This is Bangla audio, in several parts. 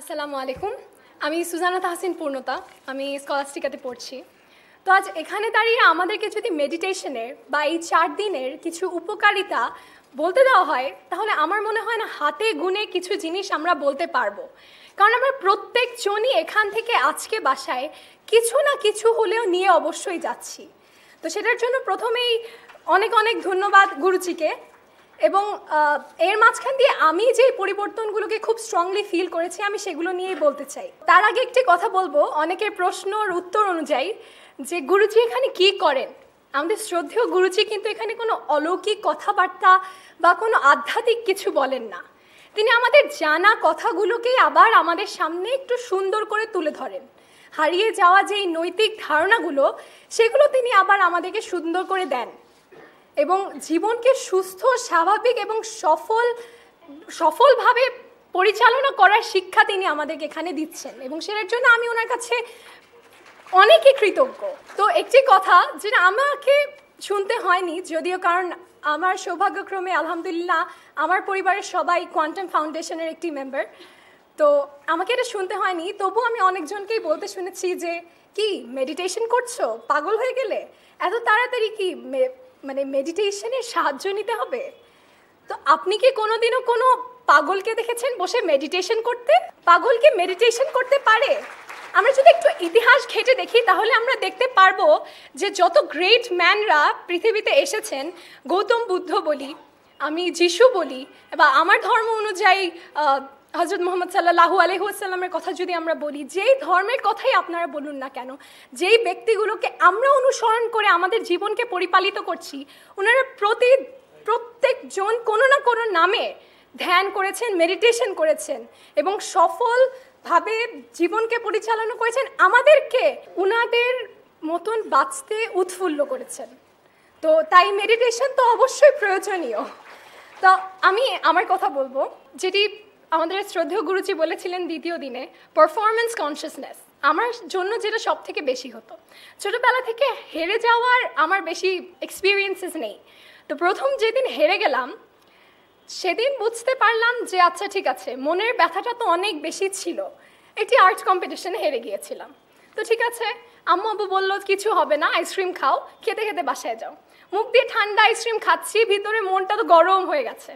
আসসালামু আলাইকুম আমি সুজানা তাহসিন পূর্ণতা আমি স্কলাস্টিকাতে পড়ছি তো আজ এখানে দাঁড়িয়ে আমাদেরকে যদি মেডিটেশনের বা এই চার দিনের কিছু উপকারিতা বলতে দেওয়া হয় তাহলে আমার মনে হয় না হাতে গুনে কিছু জিনিস আমরা বলতে পারবো কারণ আমরা প্রত্যেকজনই এখান থেকে আজকে বাসায় কিছু না কিছু হলেও নিয়ে অবশ্যই যাচ্ছি তো সেটার জন্য প্রথমেই অনেক অনেক ধন্যবাদ গুরুজিকে এবং এর মাঝখান দিয়ে আমি যে পরিবর্তনগুলোকে খুব স্ট্রংলি ফিল করেছি আমি সেগুলো নিয়েই বলতে চাই তার আগে একটি কথা বলবো অনেকের প্রশ্নর উত্তর অনুযায়ী যে গুরুজি এখানে কি করেন আমাদের শ্রদ্ধেয় গুরুজি কিন্তু এখানে কোনো অলৌকিক কথাবার্তা বা কোনো আধ্যাত্মিক কিছু বলেন না তিনি আমাদের জানা কথাগুলোকেই আবার আমাদের সামনে একটু সুন্দর করে তুলে ধরেন হারিয়ে যাওয়া যে নৈতিক ধারণাগুলো সেগুলো তিনি আবার আমাদেরকে সুন্দর করে দেন এবং জীবনকে সুস্থ স্বাভাবিক এবং সফল সফলভাবে পরিচালনা করার শিক্ষা তিনি আমাদেরকে এখানে দিচ্ছেন এবং সেটার জন্য আমি ওনার কাছে অনেকই কৃতজ্ঞ তো একটি কথা যেটা আমাকে শুনতে হয়নি যদিও কারণ আমার সৌভাগ্যক্রমে আলহামদুলিল্লাহ আমার পরিবারের সবাই কোয়ান্টাম ফাউন্ডেশনের একটি মেম্বার তো আমাকে এটা শুনতে হয়নি তবু আমি অনেকজনকেই বলতে শুনেছি যে কি মেডিটেশন করছো পাগল হয়ে গেলে এত তাড়াতাড়ি কি মানে মেডিটেশনের সাহায্য নিতে হবে তো আপনি কি কোনোদিনও কোনো পাগলকে দেখেছেন বসে মেডিটেশন করতে পাগলকে মেডিটেশন করতে পারে আমরা যদি একটু ইতিহাস ঘেটে দেখি তাহলে আমরা দেখতে পারবো যে যত গ্রেট ম্যানরা পৃথিবীতে এসেছেন গৌতম বুদ্ধ বলি আমি যিশু বলি বা আমার ধর্ম অনুযায়ী হজরত মোহাম্মদ সাল্লাহু আলহিহাসাল্লামের কথা যদি আমরা বলি যেই ধর্মের কথাই আপনারা বলুন না কেন যেই ব্যক্তিগুলোকে আমরা অনুসরণ করে আমাদের জীবনকে পরিপালিত করছি ওনারা প্রতি প্রত্যেকজন কোনো না কোনো নামে ধ্যান করেছেন মেডিটেশন করেছেন এবং সফলভাবে জীবনকে পরিচালনা করেছেন আমাদেরকে উনাদের মতন বাঁচতে উৎফুল্ল করেছেন তো তাই মেডিটেশন তো অবশ্যই প্রয়োজনীয় তো আমি আমার কথা বলবো যেটি আমাদের শ্রদ্ধেয় গুরুজি বলেছিলেন দ্বিতীয় দিনে পারফরমেন্স কনসিয়াসনেস আমার জন্য যেটা সব থেকে বেশি হতো ছোটোবেলা থেকে হেরে যাওয়ার আমার বেশি এক্সপিরিয়েন্সেস নেই তো প্রথম যেদিন হেরে গেলাম সেদিন বুঝতে পারলাম যে আচ্ছা ঠিক আছে মনের ব্যথাটা তো অনেক বেশি ছিল একটি আর্ট কম্পিটিশনে হেরে গিয়েছিলাম তো ঠিক আছে আম্মু আব্বু বললো কিছু হবে না আইসক্রিম খাও খেতে খেতে বাসায় যাও মুখ দিয়ে ঠান্ডা আইসক্রিম খাচ্ছি ভিতরে মনটা তো গরম হয়ে গেছে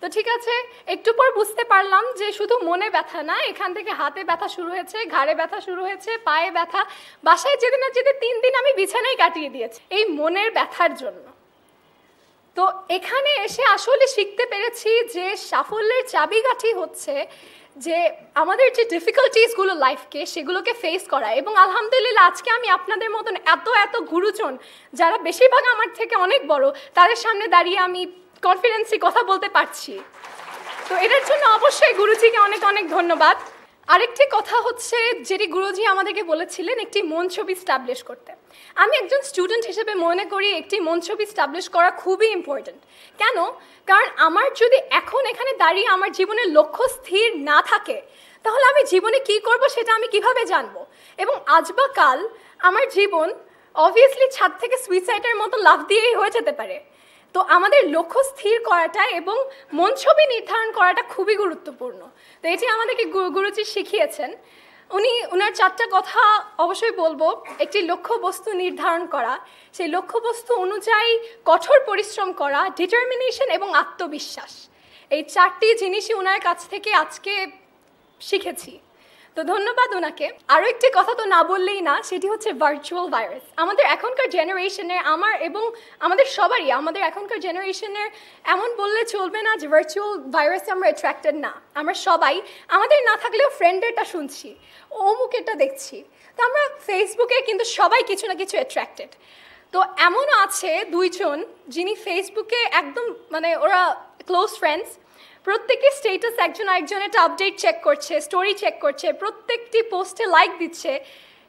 তো ঠিক আছে একটু পর বুঝতে পারলাম যে শুধু মনে ব্যথা না এখান থেকে হাতে ব্যথা শুরু হয়েছে ঘাড়ে ব্যথা শুরু হয়েছে পায়ে ব্যথা বাসায় যেদিন না যেতে তিন দিন আমি বিছানায় কাটিয়ে দিয়েছি এই মনের ব্যথার জন্য তো এখানে এসে আসলে শিখতে পেরেছি যে সাফল্যের চাবিগাঠি হচ্ছে যে আমাদের যে ডিফিকাল্টিসগুলো লাইফকে সেগুলোকে ফেস করা এবং আলহামদুলিল্লাহ আজকে আমি আপনাদের মতন এত এত গুরুজন যারা বেশিরভাগ আমার থেকে অনেক বড় তাদের সামনে দাঁড়িয়ে আমি কনফিডেন্সে কথা বলতে পারছি তো এটার জন্য অবশ্যই গুরুজিকে অনেক অনেক ধন্যবাদ আরেকটি কথা হচ্ছে যেটি গুরুজি আমাদেরকে বলেছিলেন একটি মন ছবি স্টাবলিশ করতে আমি একজন স্টুডেন্ট হিসেবে মনে করি একটি মঞ্চবি স্টাবলিশ করা খুবই ইম্পর্ট্যান্ট কেন কারণ আমার যদি এখন এখানে দাঁড়িয়ে আমার জীবনের লক্ষ্য স্থির না থাকে তাহলে আমি জীবনে কি করব সেটা আমি কিভাবে জানবো এবং আজ বা কাল আমার জীবন অবভিয়াসলি ছাদ থেকে সুইসাইডের মতো লাভ দিয়েই হয়ে যেতে পারে তো আমাদের লক্ষ্য স্থির করাটা এবং মন ছবি নির্ধারণ করাটা খুবই গুরুত্বপূর্ণ তো এটি আমাদেরকে গুরুজি শিখিয়েছেন উনি ওনার চারটা কথা অবশ্যই বলবো একটি লক্ষ্যবস্তু নির্ধারণ করা সেই লক্ষ্যবস্তু অনুযায়ী কঠোর পরিশ্রম করা ডিটারমিনেশন এবং আত্মবিশ্বাস এই চারটি জিনিসই ওনার কাছ থেকে আজকে শিখেছি তো ধন্যবাদ ওনাকে আরও একটি কথা তো না বললেই না সেটি হচ্ছে ভার্চুয়াল ভাইরাস আমাদের এখনকার জেনারেশনে আমার এবং আমাদের সবারই আমাদের এখনকার জেনারেশনের এমন বললে চলবে না যে ভার্চুয়াল ভাইরাসে আমরা অ্যাট্রাক্টেড না আমরা সবাই আমাদের না থাকলেও ফ্রেন্ডেরটা শুনছি এটা দেখছি তো আমরা ফেসবুকে কিন্তু সবাই কিছু না কিছু অ্যাট্রাক্টেড তো এমনও আছে দুইজন যিনি ফেসবুকে একদম মানে ওরা ক্লোজ ফ্রেন্ডস প্রত্যেকের স্টেটাস একজন আরেকজন একটা আপডেট চেক করছে স্টোরি চেক করছে প্রত্যেকটি পোস্টে লাইক দিচ্ছে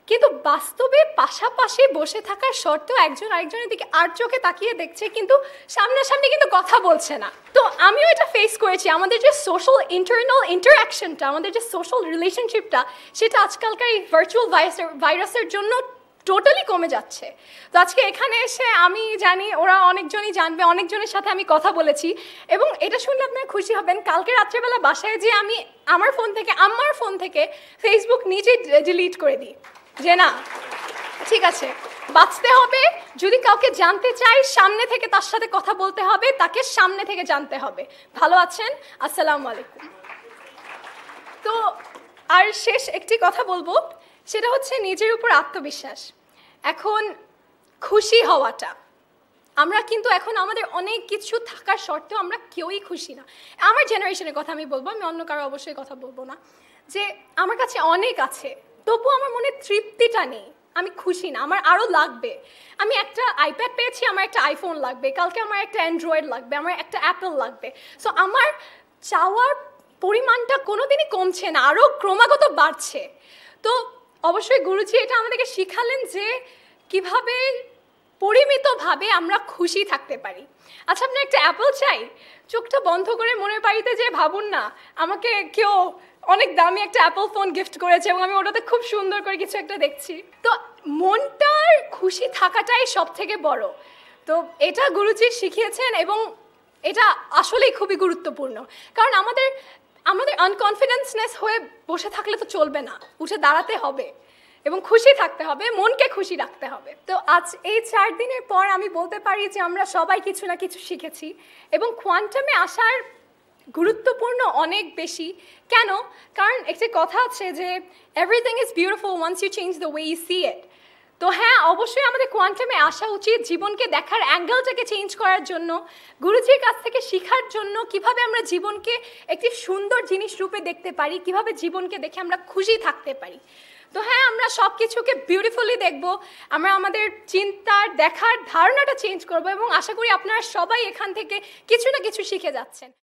কিন্তু বাস্তবে পাশাপাশি বসে থাকার শর্তেও একজন আরেকজনের দিকে আর চোখে তাকিয়ে দেখছে কিন্তু সামনাসামনি কিন্তু কথা বলছে না তো আমিও এটা ফেস করেছি আমাদের যে সোশ্যাল ইন্টারনাল ইন্টারাকশনটা আমাদের যে সোশ্যাল রিলেশনশিপটা সেটা আজকালকার এই ভার্চুয়াল ভাইরাসের জন্য টোটালি কমে যাচ্ছে তো আজকে এখানে এসে আমি জানি ওরা অনেকজনই জানবে অনেকজনের সাথে আমি কথা বলেছি এবং এটা শুনলে আপনারা খুশি হবেন কালকে রাত্রেবেলা বাসায় যে আমি আমার ফোন থেকে আমার ফোন থেকে ফেসবুক নিজে ডিলিট করে দিই যে না ঠিক আছে বাঁচতে হবে যদি কাউকে জানতে চাই সামনে থেকে তার সাথে কথা বলতে হবে তাকে সামনে থেকে জানতে হবে ভালো আছেন আসসালামু আলাইকুম তো আর শেষ একটি কথা বলবো সেটা হচ্ছে নিজের উপর আত্মবিশ্বাস এখন খুশি হওয়াটা আমরা কিন্তু এখন আমাদের অনেক কিছু থাকার সত্ত্বেও আমরা কেউই খুশি না আমার জেনারেশনের কথা আমি বলবো আমি অন্য কারো অবশ্যই কথা বলবো না যে আমার কাছে অনেক আছে তবুও আমার মনে তৃপ্তিটা নেই আমি খুশি না আমার আরও লাগবে আমি একটা আইপ্যাড পেয়েছি আমার একটা আইফোন লাগবে কালকে আমার একটা অ্যান্ড্রয়েড লাগবে আমার একটা অ্যাপেল লাগবে সো আমার চাওয়ার পরিমাণটা কোনো দিনই কমছে না আরও ক্রমাগত বাড়ছে তো অবশ্যই গুরুজি এটা আমাদেরকে শিখালেন যে কিভাবে পরিমিতভাবে আমরা খুশি থাকতে পারি আচ্ছা আপনি একটা অ্যাপল চাই চোখটা বন্ধ করে মনে বাড়িতে যে ভাবুন না আমাকে কেউ অনেক দামি একটা অ্যাপল ফোন গিফট করেছে এবং আমি ওটাতে খুব সুন্দর করে কিছু একটা দেখছি তো মনটার খুশি থাকাটাই সব থেকে বড় তো এটা গুরুজি শিখিয়েছেন এবং এটা আসলেই খুবই গুরুত্বপূর্ণ কারণ আমাদের আমাদের আনকনফিডেন্সনেস হয়ে বসে থাকলে তো চলবে না উঠে দাঁড়াতে হবে এবং খুশি থাকতে হবে মনকে খুশি রাখতে হবে তো আজ এই চার দিনের পর আমি বলতে পারি যে আমরা সবাই কিছু না কিছু শিখেছি এবং কোয়ান্টামে আসার গুরুত্বপূর্ণ অনেক বেশি কেন কারণ একটি কথা আছে যে everything is beautiful once you change the way you see it তো হ্যাঁ অবশ্যই আমাদের কোয়ান্টামে আসা উচিত জীবনকে দেখার অ্যাঙ্গেলটাকে চেঞ্জ করার জন্য গুরুজির কাছ থেকে শেখার জন্য কিভাবে আমরা জীবনকে একটি সুন্দর জিনিস রূপে দেখতে পারি কিভাবে জীবনকে দেখে আমরা খুশি থাকতে পারি তো হ্যাঁ আমরা সব কিছুকে বিউটিফুলি দেখব আমরা আমাদের চিন্তার দেখার ধারণাটা চেঞ্জ করব এবং আশা করি আপনারা সবাই এখান থেকে কিছু না কিছু শিখে যাচ্ছেন